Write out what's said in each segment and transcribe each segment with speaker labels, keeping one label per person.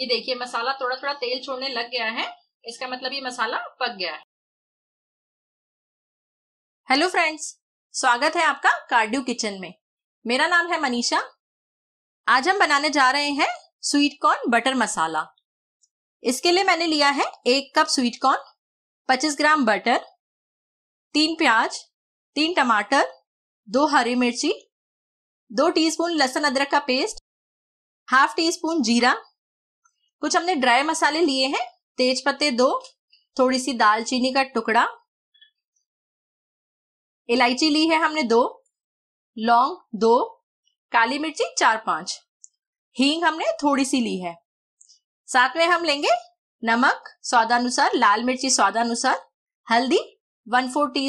Speaker 1: ये देखिए मसाला थोड़ा थोड़ा तेल छोड़ने लग गया है इसका मतलब ये मसाला पक गया है हेलो फ्रेंड्स स्वागत है आपका कार्डियो किचन में मेरा नाम है मनीषा आज हम बनाने जा रहे हैं स्वीट कॉर्न बटर मसाला इसके लिए मैंने लिया है एक कप स्वीट कॉर्न पच्चीस ग्राम बटर तीन प्याज तीन टमाटर दो हरी मिर्ची दो टीस्पून लहसुन अदरक का पेस्ट हाफ टी स्पून जीरा कुछ हमने ड्राई मसाले लिए हैं तेज पत्ते दो थोड़ी सी दालचीनी का टुकड़ा इलायची ली है हमने दो लौंग दो काली मिर्ची चार पांच हींग हमने थोड़ी सी ली है साथ में हम लेंगे नमक स्वादानुसार लाल मिर्ची स्वादानुसार हल्दी वन फोर टी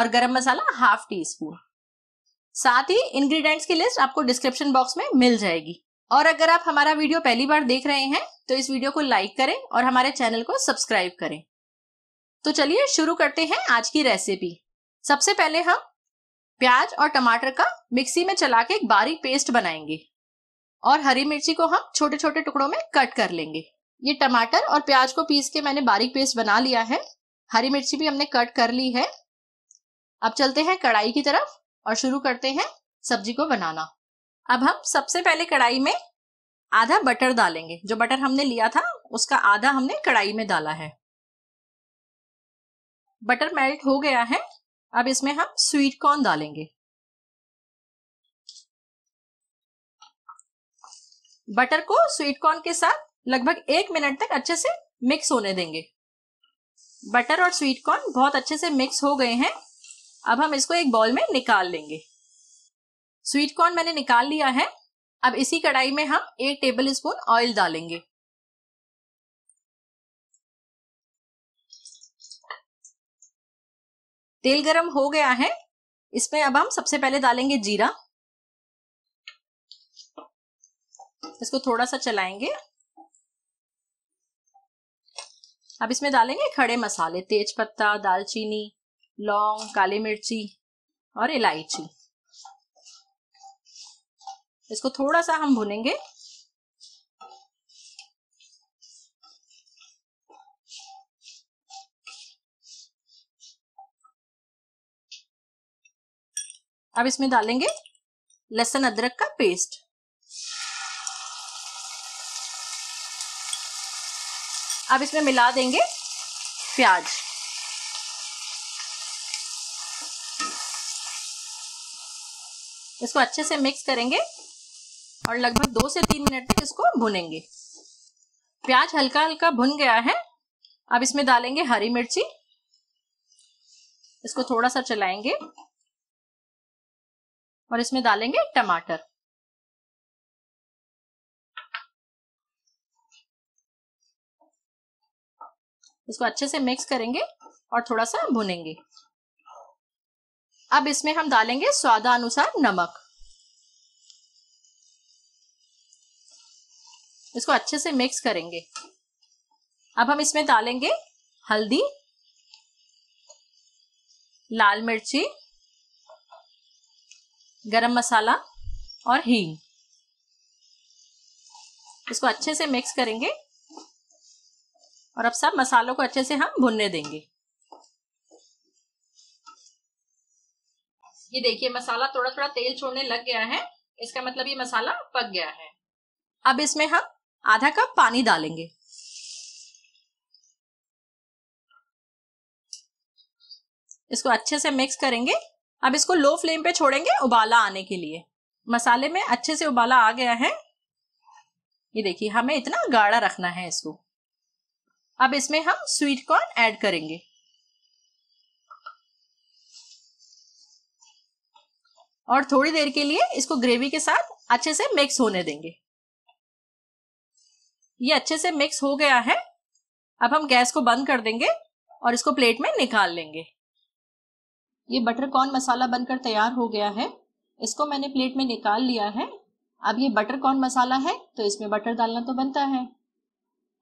Speaker 1: और गरम मसाला हाफ टी स्पून साथ ही इंग्रेडिएंट्स की लिस्ट आपको डिस्क्रिप्शन बॉक्स में मिल जाएगी और अगर आप हमारा वीडियो पहली बार देख रहे हैं तो इस वीडियो को लाइक करें और हमारे चैनल को सब्सक्राइब करें तो चलिए शुरू करते हैं आज की रेसिपी सबसे पहले हम प्याज और टमाटर का मिक्सी में चला के एक बारीक पेस्ट बनाएंगे और हरी मिर्ची को हम छोटे छोटे टुकड़ों में कट कर लेंगे ये टमाटर और प्याज को पीस के मैंने बारीक पेस्ट बना लिया है हरी मिर्ची भी हमने कट कर ली है अब चलते हैं कढ़ाई की तरफ और शुरू करते हैं सब्जी को बनाना अब हम सबसे पहले कढ़ाई में आधा बटर डालेंगे जो बटर हमने लिया था उसका आधा हमने कढ़ाई में डाला है बटर मेल्ट हो गया है अब इसमें हम स्वीट कॉर्न डालेंगे बटर को स्वीट कॉर्न के साथ लगभग एक मिनट तक अच्छे से मिक्स होने देंगे बटर और स्वीट कॉर्न बहुत अच्छे से मिक्स हो गए हैं अब हम इसको एक बॉल में निकाल लेंगे स्वीट कॉर्न मैंने निकाल लिया है अब इसी कढ़ाई में हम एक टेबल स्पून ऑयल डालेंगे तेल गरम हो गया है इसमें अब हम सबसे पहले डालेंगे जीरा इसको थोड़ा सा चलाएंगे अब इसमें डालेंगे खड़े मसाले तेज पत्ता दालचीनी लौंग काली मिर्ची और इलायची इसको थोड़ा सा हम भुनेंगे अब इसमें डालेंगे लहसुन अदरक का पेस्ट अब इसमें मिला देंगे प्याज इसको अच्छे से मिक्स करेंगे और लगभग दो से तीन मिनट तक इसको भुनेंगे प्याज हल्का हल्का भुन गया है अब इसमें डालेंगे हरी मिर्ची इसको थोड़ा सा चलाएंगे और इसमें डालेंगे टमाटर इसको अच्छे से मिक्स करेंगे और थोड़ा सा भुनेंगे अब इसमें हम डालेंगे स्वादानुसार नमक इसको अच्छे से मिक्स करेंगे अब हम इसमें डालेंगे हल्दी लाल मिर्ची गरम मसाला और हींग इसको अच्छे से मिक्स करेंगे और अब सब मसालों को अच्छे से हम भुनने देंगे ये देखिए मसाला थोड़ा थोड़ा तेल छोड़ने लग गया है इसका मतलब ये मसाला पक गया है अब इसमें हम आधा कप पानी डालेंगे इसको अच्छे से मिक्स करेंगे अब इसको लो फ्लेम पे छोड़ेंगे उबाला आने के लिए मसाले में अच्छे से उबाला आ गया है ये देखिए हमें इतना गाढ़ा रखना है इसको अब इसमें हम स्वीट कॉर्न ऐड करेंगे और थोड़ी देर के लिए इसको ग्रेवी के साथ अच्छे से मिक्स होने देंगे ये अच्छे से मिक्स हो गया है अब हम गैस को बंद कर देंगे और इसको प्लेट में निकाल लेंगे ये बटर कॉर्न मसाला बनकर तैयार हो गया है इसको मैंने प्लेट में निकाल लिया है अब ये बटर कॉर्न मसाला है तो इसमें बटर डालना तो बनता है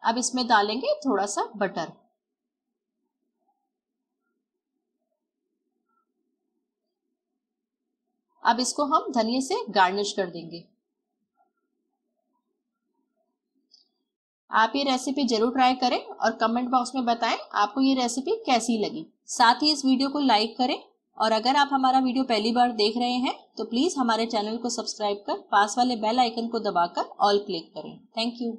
Speaker 1: अब इसमें डालेंगे थोड़ा सा बटर अब इसको हम धनिया से गार्निश कर देंगे आप ये रेसिपी जरूर ट्राई करें और कमेंट बॉक्स में बताएं आपको ये रेसिपी कैसी लगी साथ ही इस वीडियो को लाइक करें और अगर आप हमारा वीडियो पहली बार देख रहे हैं तो प्लीज़ हमारे चैनल को सब्सक्राइब कर पास वाले बेल आइकन को दबाकर ऑल क्लिक करें थैंक यू